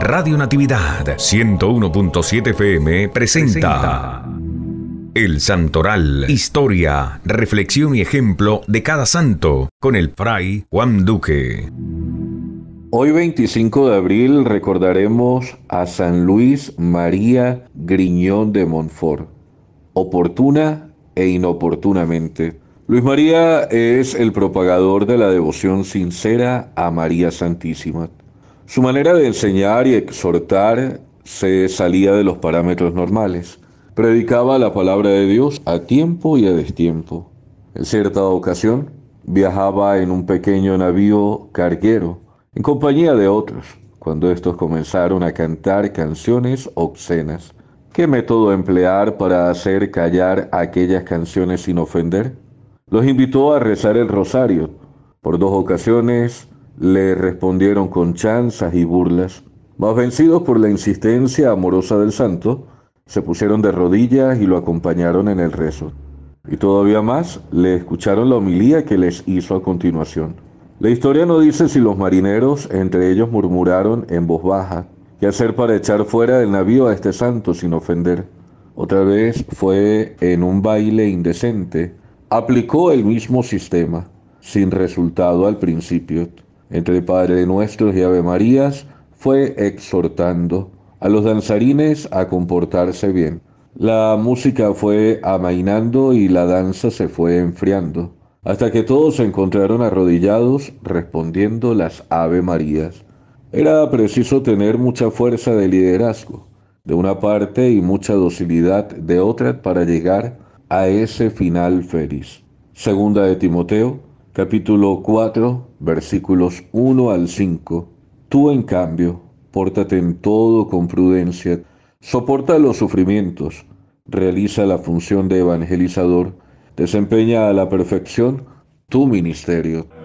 Radio Natividad 101.7 FM presenta El Santoral, historia, reflexión y ejemplo de cada santo con el fray Juan Duque. Hoy 25 de abril recordaremos a San Luis María Griñón de Montfort, oportuna e inoportunamente. Luis María es el propagador de la devoción sincera a María Santísima. Su manera de enseñar y exhortar se salía de los parámetros normales. Predicaba la palabra de Dios a tiempo y a destiempo. En cierta ocasión viajaba en un pequeño navío carguero en compañía de otros, cuando estos comenzaron a cantar canciones obscenas. ¿Qué método emplear para hacer callar aquellas canciones sin ofender? Los invitó a rezar el rosario. Por dos ocasiones le respondieron con chanzas y burlas. Mas vencidos por la insistencia amorosa del santo, se pusieron de rodillas y lo acompañaron en el rezo. Y todavía más, le escucharon la homilía que les hizo a continuación. La historia no dice si los marineros entre ellos murmuraron en voz baja qué hacer para echar fuera del navío a este santo sin ofender. Otra vez fue en un baile indecente. Aplicó el mismo sistema, sin resultado al principio entre Padre Nuestros y Ave Marías, fue exhortando a los danzarines a comportarse bien. La música fue amainando y la danza se fue enfriando, hasta que todos se encontraron arrodillados respondiendo las Ave Marías. Era preciso tener mucha fuerza de liderazgo, de una parte y mucha docilidad de otra para llegar a ese final feliz. Segunda de Timoteo capítulo 4, versículos 1 al 5. Tú, en cambio, pórtate en todo con prudencia, soporta los sufrimientos, realiza la función de evangelizador, desempeña a la perfección tu ministerio.